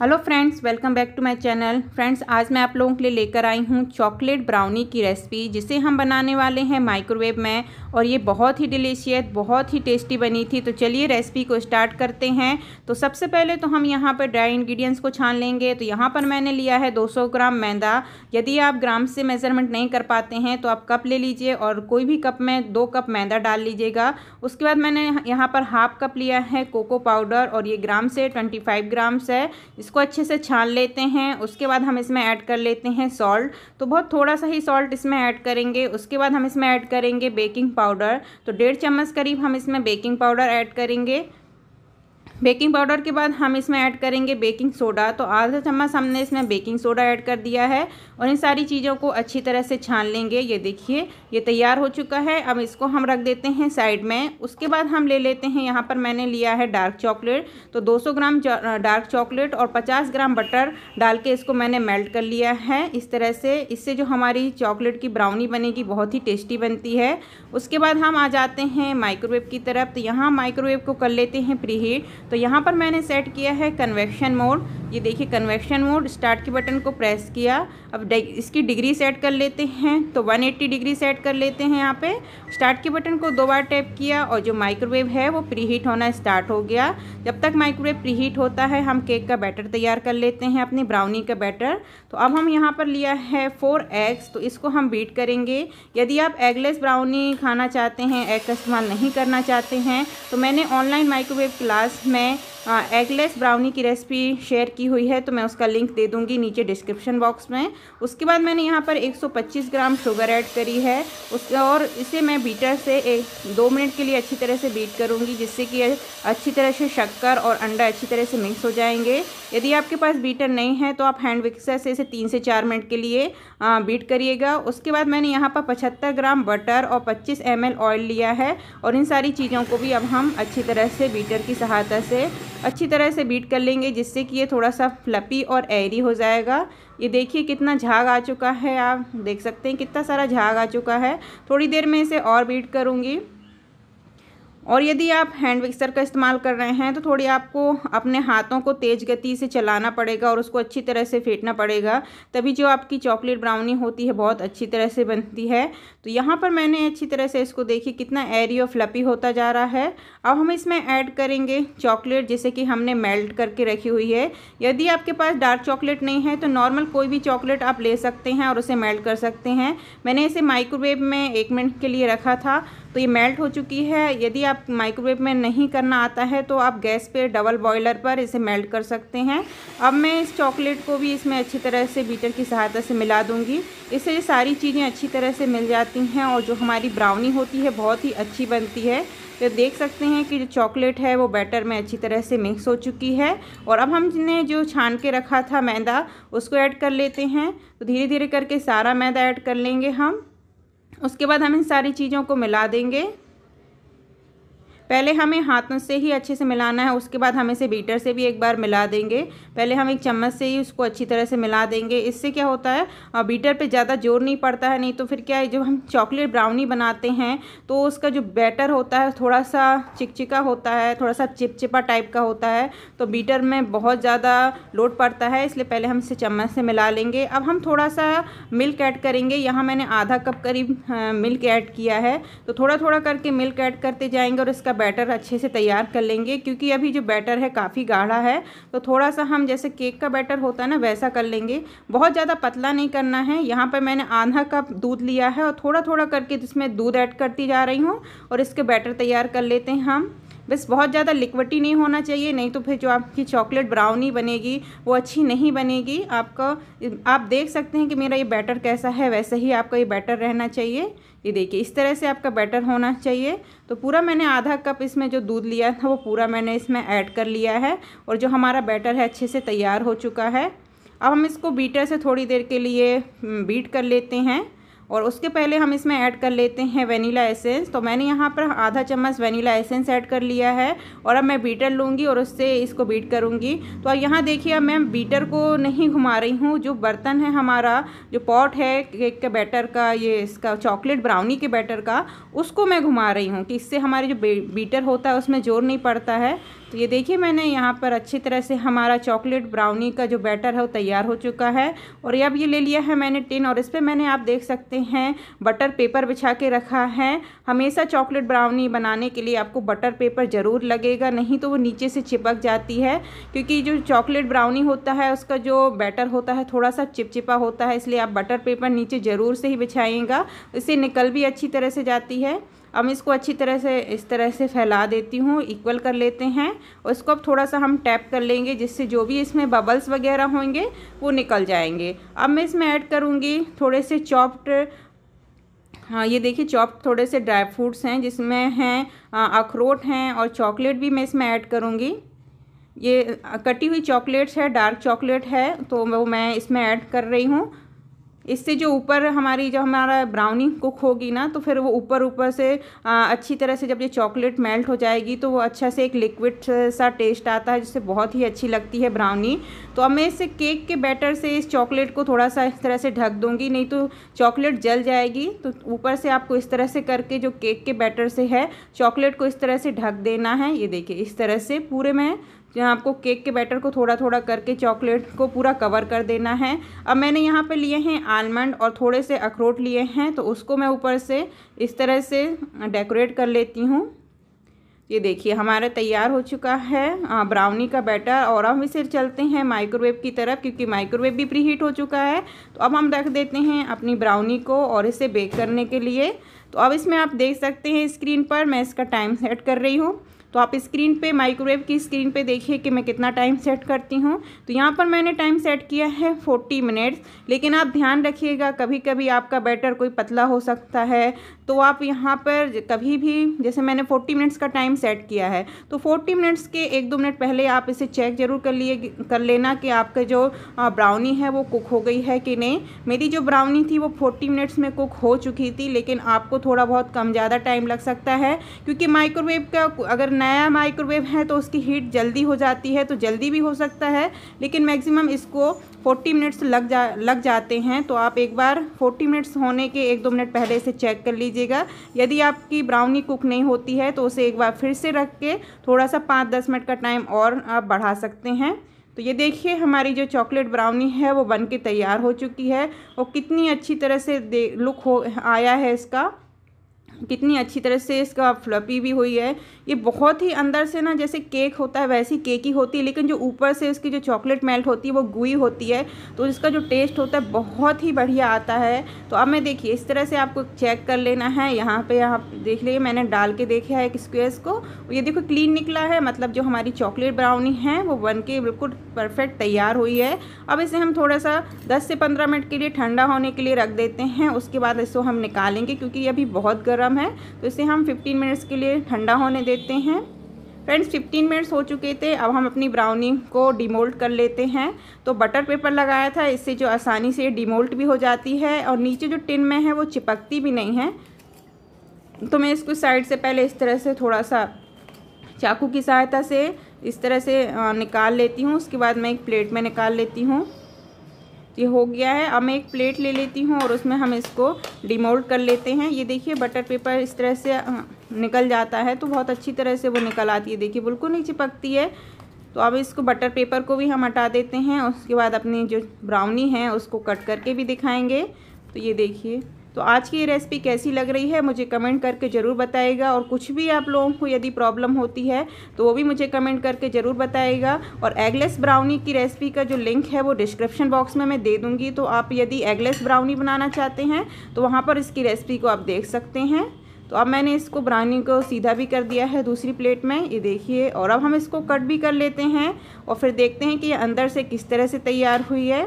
hello friends welcome back to my channel friends आज मैं आप लोगों के लिए लेकर आई हूँ चॉकलेट ब्राउनी की रेसिपी जिसे हम बनाने वाले हैं माइक्रोवेव में और ये बहुत ही डिलीशियस बहुत ही टेस्टी बनी थी तो चलिए रेसिपी को स्टार्ट करते हैं तो सबसे पहले तो हम यहाँ पर ड्राई इंग्रेडिएंट्स को छान लेंगे तो यहाँ पर मैंने लिया है दो ग्राम मैदा यदि आप ग्राम से मेज़रमेंट नहीं कर पाते हैं तो आप कप ले लीजिए और कोई भी कप में दो कप मैदा डाल लीजिएगा उसके बाद मैंने यहाँ पर हाफ कप लिया है कोको पाउडर और ये ग्राम से ट्वेंटी ग्राम्स है इसको अच्छे से छान लेते हैं उसके बाद हम इसमें ऐड कर लेते हैं सॉल्ट तो बहुत थोड़ा सा ही सॉल्ट इसमें ऐड करेंगे उसके बाद हम इसमें ऐड करेंगे बेकिंग पाउडर तो डेढ़ चम्मच करीब हम इसमें बेकिंग पाउडर ऐड करेंगे बेकिंग पाउडर के बाद हम इसमें ऐड करेंगे बेकिंग सोडा तो आधा चम्मच हमने इसमें बेकिंग सोडा ऐड कर दिया है और इन सारी चीज़ों को अच्छी तरह से छान लेंगे ये देखिए ये तैयार हो चुका है अब इसको हम रख देते हैं साइड में उसके बाद हम ले लेते हैं यहाँ पर मैंने लिया है डार्क चॉकलेट तो 200 ग्राम डार्क चॉकलेट और 50 ग्राम बटर डाल के इसको मैंने मेल्ट कर लिया है इस तरह से इससे जो हमारी चॉकलेट की ब्राउनी बनेगी बहुत ही टेस्टी बनती है उसके बाद हम आ जाते हैं माइक्रोवेव की तरफ तो यहाँ माइक्रोवेव को कर लेते हैं प्री तो यहाँ पर मैंने सेट किया है कन्वेक्शन मोड ये देखिए कन्वेक्शन मोड स्टार्ट के बटन को प्रेस किया अब इसकी डिग्री सेट कर लेते हैं तो 180 डिग्री सेट कर लेते हैं यहाँ पे स्टार्ट के बटन को दो बार टैप किया और जो माइक्रोवेव है वो प्री हीट होना स्टार्ट हो गया जब तक माइक्रोवेव प्री हीट होता है हम केक का बैटर तैयार कर लेते हैं अपनी ब्राउनी का बैटर तो अब हम यहाँ पर लिया है फोर एग्स तो इसको हम बीट करेंगे यदि आप एगलेस ब्राउनी खाना चाहते हैं एग का इस्तेमाल नहीं करना चाहते हैं तो मैंने ऑनलाइन माइक्रोवेव क्लास में me एगलेस हाँ, ब्राउनी की रेसिपी शेयर की हुई है तो मैं उसका लिंक दे दूँगी नीचे डिस्क्रिप्शन बॉक्स में उसके बाद मैंने यहाँ पर 125 ग्राम शुगर ऐड करी है उस और इसे मैं बीटर से एक दो मिनट के लिए अच्छी तरह से बीट करूँगी जिससे कि अच्छी तरह से शक्कर और अंडा अच्छी तरह से मिक्स हो जाएंगे यदि आपके पास बीटर नहीं है तो आप हैंड मिक्सर से इसे तीन से चार मिनट के लिए बीट करिएगा उसके बाद मैंने यहाँ पर पचहत्तर ग्राम बटर और पच्चीस एम ऑयल लिया है और इन सारी चीज़ों को भी अब हम अच्छी तरह से बीटर की सहायता से अच्छी तरह से बीट कर लेंगे जिससे कि ये थोड़ा सा फ्लपी और एरी हो जाएगा ये देखिए कितना झाग आ चुका है आप देख सकते हैं कितना सारा झाग आ चुका है थोड़ी देर में इसे और बीट करूँगी और यदि आप हैंड मिक्सर का इस्तेमाल कर रहे हैं तो थोड़ी आपको अपने हाथों को तेज़ गति से चलाना पड़ेगा और उसको अच्छी तरह से फेंटना पड़ेगा तभी जो आपकी चॉकलेट ब्राउनी होती है बहुत अच्छी तरह से बनती है तो यहाँ पर मैंने अच्छी तरह से इसको देखिए कितना एरी और फ्लपी होता जा रहा है अब हम इसमें ऐड करेंगे चॉकलेट जैसे कि हमने मेल्ट करके रखी हुई है यदि आपके पास डार्क चॉकलेट नहीं है तो नॉर्मल कोई भी चॉकलेट आप ले सकते हैं और उसे मेल्ट कर सकते हैं मैंने इसे माइक्रोवेव में एक मिनट के लिए रखा था तो ये मेल्ट हो चुकी है यदि आप माइक्रोवेव में नहीं करना आता है तो आप गैस पे डबल बॉयलर पर इसे मेल्ट कर सकते हैं अब मैं इस चॉकलेट को भी इसमें अच्छी तरह से बीटर की सहायता से मिला दूंगी इससे ये सारी चीज़ें अच्छी तरह से मिल जाती हैं और जो हमारी ब्राउनी होती है बहुत ही अच्छी बनती है तो देख सकते हैं कि जो चॉकलेट है वो बैटर में अच्छी तरह से मिक्स हो चुकी है और अब हमने जो छान के रखा था मैदा उसको ऐड कर लेते हैं तो धीरे धीरे करके सारा मैदा ऐड कर लेंगे हम उसके बाद हम इन सारी चीज़ों को मिला देंगे पहले हमें हाथों से ही अच्छे से मिलाना है उसके बाद हम इसे बीटर से भी एक बार मिला देंगे पहले हम एक चम्मच से ही उसको अच्छी तरह से मिला देंगे इससे क्या होता है बीटर पे ज़्यादा जोर नहीं पड़ता है नहीं तो फिर क्या है जब हम चॉकलेट ब्राउनी बनाते हैं तो उसका जो बैटर होता है थोड़ा सा चिकचिका होता है थोड़ा सा चिपचिपा टाइप का होता है तो बीटर में बहुत ज़्यादा लोड पड़ता है इसलिए पहले हम इसे चम्मच से मिला लेंगे अब हम थोड़ा सा मिल्क ऐड करेंगे यहाँ मैंने आधा कप करीब मिल्क ऐड किया है तो थोड़ा थोड़ा करके मिल्क ऐड करते जाएंगे और इसका बैटर अच्छे से तैयार कर लेंगे क्योंकि अभी जो बैटर है काफ़ी गाढ़ा है तो थोड़ा सा हम जैसे केक का बैटर होता है ना वैसा कर लेंगे बहुत ज़्यादा पतला नहीं करना है यहाँ पर मैंने आधा कप दूध लिया है और थोड़ा थोड़ा करके इसमें दूध ऐड करती जा रही हूँ और इसके बैटर तैयार कर लेते हैं हम बस बहुत ज़्यादा लिक्विटी नहीं होना चाहिए नहीं तो फिर जो आपकी चॉकलेट ब्राउनी बनेगी वो अच्छी नहीं बनेगी आपका आप देख सकते हैं कि मेरा ये बैटर कैसा है वैसे ही आपका ये बैटर रहना चाहिए ये देखिए इस तरह से आपका बैटर होना चाहिए तो पूरा मैंने आधा कप इसमें जो दूध लिया था वो पूरा मैंने इसमें ऐड कर लिया है और जो हमारा बैटर है अच्छे से तैयार हो चुका है अब हम इसको बीटर से थोड़ी देर के लिए बीट हम्म, कर लेते हैं और उसके पहले हम इसमें ऐड कर लेते हैं वनीला एसेंस तो मैंने यहाँ पर आधा चम्मच वनीला एसेंस ऐड कर लिया है और अब मैं बीटर लूँगी और उससे इसको बीट करूँगी तो अब यहाँ देखिए अब मैं बीटर को नहीं घुमा रही हूँ जो बर्तन है हमारा जो पॉट है केक के बैटर का ये इसका चॉकलेट ब्राउनी के बैटर का उसको मैं घुमा रही हूँ कि इससे हमारे जो बीटर होता है उसमें जोर नहीं पड़ता है तो ये देखिए मैंने यहाँ पर अच्छी तरह से हमारा चॉकलेट ब्राउनी का जो बैटर है वो तैयार हो चुका है और अब ये ले लिया है मैंने टिन और इस पर मैंने आप देख सकते हैं बटर पेपर बिछा के रखा है हमेशा चॉकलेट ब्राउनी बनाने के लिए आपको बटर पेपर ज़रूर लगेगा नहीं तो वो नीचे से चिपक जाती है क्योंकि जो चॉकलेट ब्राउनी होता है उसका जो बैटर होता है थोड़ा सा चिपचिपा होता है इसलिए आप बटर पेपर नीचे ज़रूर से ही बिछाएंगा इससे निकल भी अच्छी तरह से जाती है अब इसको अच्छी तरह से इस तरह से फैला देती हूँ इक्वल कर लेते हैं और इसको अब थोड़ा सा हम टैप कर लेंगे जिससे जो भी इसमें बबल्स वगैरह होंगे वो निकल जाएंगे अब मैं इसमें ऐड करूँगी थोड़े से चॉप्ड हाँ ये देखिए चॉप थोड़े से ड्राई फ्रूट्स हैं जिसमें हैं अखरोट हैं और चॉकलेट भी मैं इसमें ऐड करूँगी ये कटी हुई चॉकलेट्स है डार्क चॉकलेट है तो वो मैं इसमें ऐड कर रही हूँ इससे जो ऊपर हमारी जो हमारा ब्राउनिंग कुक होगी ना तो फिर वो ऊपर ऊपर से आ, अच्छी तरह से जब ये चॉकलेट मेल्ट हो जाएगी तो वो अच्छा से एक लिक्विड सा टेस्ट आता है जिससे बहुत ही अच्छी लगती है ब्राउनी तो अब मैं इसे केक के बैटर से इस चॉकलेट को थोड़ा सा इस तरह से ढक दूँगी नहीं तो चॉकलेट जल जाएगी तो ऊपर से आपको इस तरह से करके जो केक के बैटर से है चॉकलेट को इस तरह से ढक देना है ये देखिए इस तरह से पूरे मैं जहाँ आपको केक के बैटर को थोड़ा थोड़ा करके चॉकलेट को पूरा कवर कर देना है अब मैंने यहाँ पे लिए हैं आलमंड और थोड़े से अखरोट लिए हैं तो उसको मैं ऊपर से इस तरह से डेकोरेट कर लेती हूँ ये देखिए हमारा तैयार हो चुका है ब्राउनी का बैटर और हम इसे चलते हैं माइक्रोवेव की तरफ क्योंकि माइक्रोवेव भी प्री हीट हो चुका है तो अब हम रख देते हैं अपनी ब्राउनी को और इसे बेक करने के लिए तो अब इसमें आप देख सकते हैं स्क्रीन पर मैं इसका टाइम सेट कर रही हूँ तो आप स्क्रीन पे माइक्रोवेव की स्क्रीन पे देखिए कि मैं कितना टाइम सेट करती हूँ तो यहाँ पर मैंने टाइम सेट किया है फोर्टी मिनट्स लेकिन आप ध्यान रखिएगा कभी कभी आपका बैटर कोई पतला हो सकता है तो आप यहाँ पर कभी भी जैसे मैंने फोर्टी मिनट्स का टाइम सेट किया है तो फोर्टी मिनट्स के एक दो मिनट पहले आप इसे चेक ज़रूर कर लिए कर लेना कि आपका जो ब्राउनी है वो कुक हो गई है कि नहीं मेरी जो ब्राउनी थी वो फोर्टी मिनट्स में कुक हो चुकी थी लेकिन आपको थोड़ा बहुत कम ज़्यादा टाइम लग सकता है क्योंकि माइक्रोवेव का अगर नया माइक्रोवेव है तो उसकी हीट जल्दी हो जाती है तो जल्दी भी हो सकता है लेकिन मैक्सिमम इसको 40 मिनट्स लग जा लग जाते हैं तो आप एक बार 40 मिनट्स होने के एक दो मिनट पहले इसे चेक कर लीजिएगा यदि आपकी ब्राउनी कुक नहीं होती है तो उसे एक बार फिर से रख के थोड़ा सा पाँच दस मिनट का टाइम और आप बढ़ा सकते हैं तो ये देखिए हमारी जो चॉकलेट ब्राउनी है वो बन के तैयार हो चुकी है और कितनी अच्छी तरह से लुक हो आया है इसका कितनी अच्छी तरह से इसका फ्लपी भी हुई है ये बहुत ही अंदर से ना जैसे केक होता है वैसी केक ही होती है लेकिन जो ऊपर से इसकी जो चॉकलेट मेल्ट होती है वो गुई होती है तो इसका जो टेस्ट होता है बहुत ही बढ़िया आता है तो अब मैं देखिए इस तरह से आपको चेक कर लेना है यहाँ पे आप देख लीजिए मैंने डाल के देखा है एक स्क्वेस को ये देखो क्लीन निकला है मतलब जो हमारी चॉकलेट ब्राउनी है वो बन के बिल्कुल परफेक्ट तैयार हुई है अब इसे हम थोड़ा सा दस से पंद्रह मिनट के लिए ठंडा होने के लिए रख देते हैं उसके बाद इसको हम निकालेंगे क्योंकि ये अभी बहुत गर्म गर्म है तो इसे हम 15 मिनट्स के लिए ठंडा होने देते हैं फ्रेंड्स 15 मिनट्स हो चुके थे अब हम अपनी ब्राउनी को डिमोल्ट कर लेते हैं तो बटर पेपर लगाया था इससे जो आसानी से डिमोल्ट भी हो जाती है और नीचे जो टिन में है वो चिपकती भी नहीं है तो मैं इसको साइड से पहले इस तरह से थोड़ा सा चाकू की सहायता से इस तरह से निकाल लेती हूँ उसके बाद मैं एक प्लेट में निकाल लेती हूँ ये हो गया है अब मैं एक प्लेट ले लेती हूँ और उसमें हम इसको डिमोल्ड कर लेते हैं ये देखिए बटर पेपर इस तरह से निकल जाता है तो बहुत अच्छी तरह से वो निकल आती है देखिए बिल्कुल नहीं चिपकती है तो अब इसको बटर पेपर को भी हम हटा देते हैं उसके बाद अपनी जो ब्राउनी है उसको कट करके भी दिखाएंगे तो ये देखिए तो आज की ये रेसिपी कैसी लग रही है मुझे कमेंट करके ज़रूर बताएगा और कुछ भी आप लोगों को यदि प्रॉब्लम होती है तो वो भी मुझे कमेंट करके ज़रूर बताएगा और एगलेस ब्राउनी की रेसिपी का जो लिंक है वो डिस्क्रिप्शन बॉक्स में मैं दे दूँगी तो आप यदि एगलेस ब्राउनी बनाना चाहते हैं तो वहाँ पर इसकी रेसिपी को आप देख सकते हैं तो अब मैंने इसको ब्राउनी को सीधा भी कर दिया है दूसरी प्लेट में ये देखिए और अब हम इसको कट भी कर लेते हैं और फिर देखते हैं कि ये अंदर से किस तरह से तैयार हुई है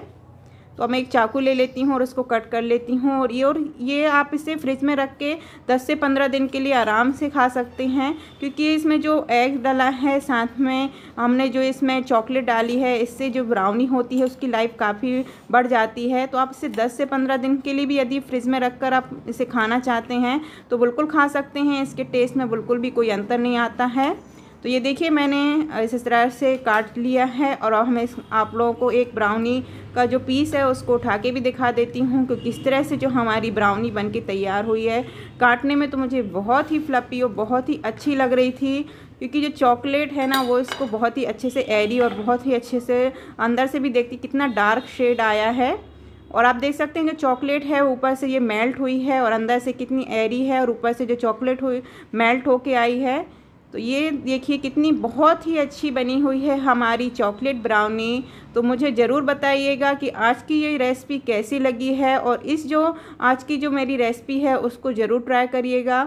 तो मैं एक चाकू ले लेती हूँ और उसको कट कर लेती हूँ और ये और ये आप इसे फ्रिज में रख के दस से पंद्रह दिन के लिए आराम से खा सकते हैं क्योंकि इसमें जो एग डाला है साथ में हमने जो इसमें चॉकलेट डाली है इससे जो ब्राउनी होती है उसकी लाइफ काफ़ी बढ़ जाती है तो आप इसे दस से पंद्रह दिन के लिए भी यदि फ्रिज में रख कर आप इसे खाना चाहते हैं तो बिल्कुल खा सकते हैं इसके टेस्ट में बिल्कुल भी कोई अंतर नहीं आता है तो ये देखिए मैंने इस तरह से काट लिया है और अब मैं आप लोगों को एक ब्राउनी का जो पीस है उसको उठा के भी दिखा देती हूँ कि किस तरह से जो हमारी ब्राउनी बन के तैयार हुई है काटने में तो मुझे बहुत ही फ्लपी और बहुत ही अच्छी लग रही थी क्योंकि जो चॉकलेट है ना वो इसको बहुत ही अच्छे से एरी और बहुत ही अच्छे से अंदर से भी देखती कितना डार्क शेड आया है और आप देख सकते हैं जो चॉकलेट है ऊपर से ये मेल्ट हुई है और अंदर से कितनी एरी है और ऊपर से जो चॉकलेट हुई मेल्ट होके आई है तो ये देखिए कितनी बहुत ही अच्छी बनी हुई है हमारी चॉकलेट ब्राउनी तो मुझे ज़रूर बताइएगा कि आज की ये रेसिपी कैसी लगी है और इस जो आज की जो मेरी रेसिपी है उसको ज़रूर ट्राई करिएगा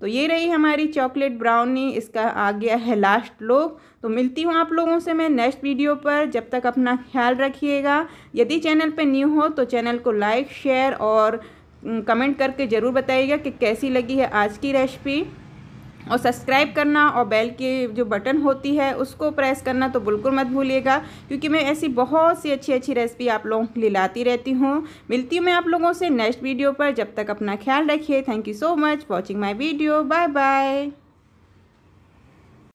तो ये रही हमारी चॉकलेट ब्राउनी इसका आ गया है लास्ट लोग तो मिलती हूँ आप लोगों से मैं नेक्स्ट वीडियो पर जब तक अपना ख्याल रखिएगा यदि चैनल पर न्यू हो तो चैनल को लाइक शेयर और कमेंट करके ज़रूर बताइएगा कि कैसी लगी है आज की रेसिपी और सब्सक्राइब करना और बेल की जो बटन होती है उसको प्रेस करना तो बिल्कुल मत भूलिएगा क्योंकि मैं ऐसी बहुत सी अच्छी अच्छी रेसिपी आप लोगों के लिए लाती रहती हूँ मिलती हूँ मैं आप लोगों से नेक्स्ट वीडियो पर जब तक अपना ख्याल रखिए thank you so much watching my video bye bye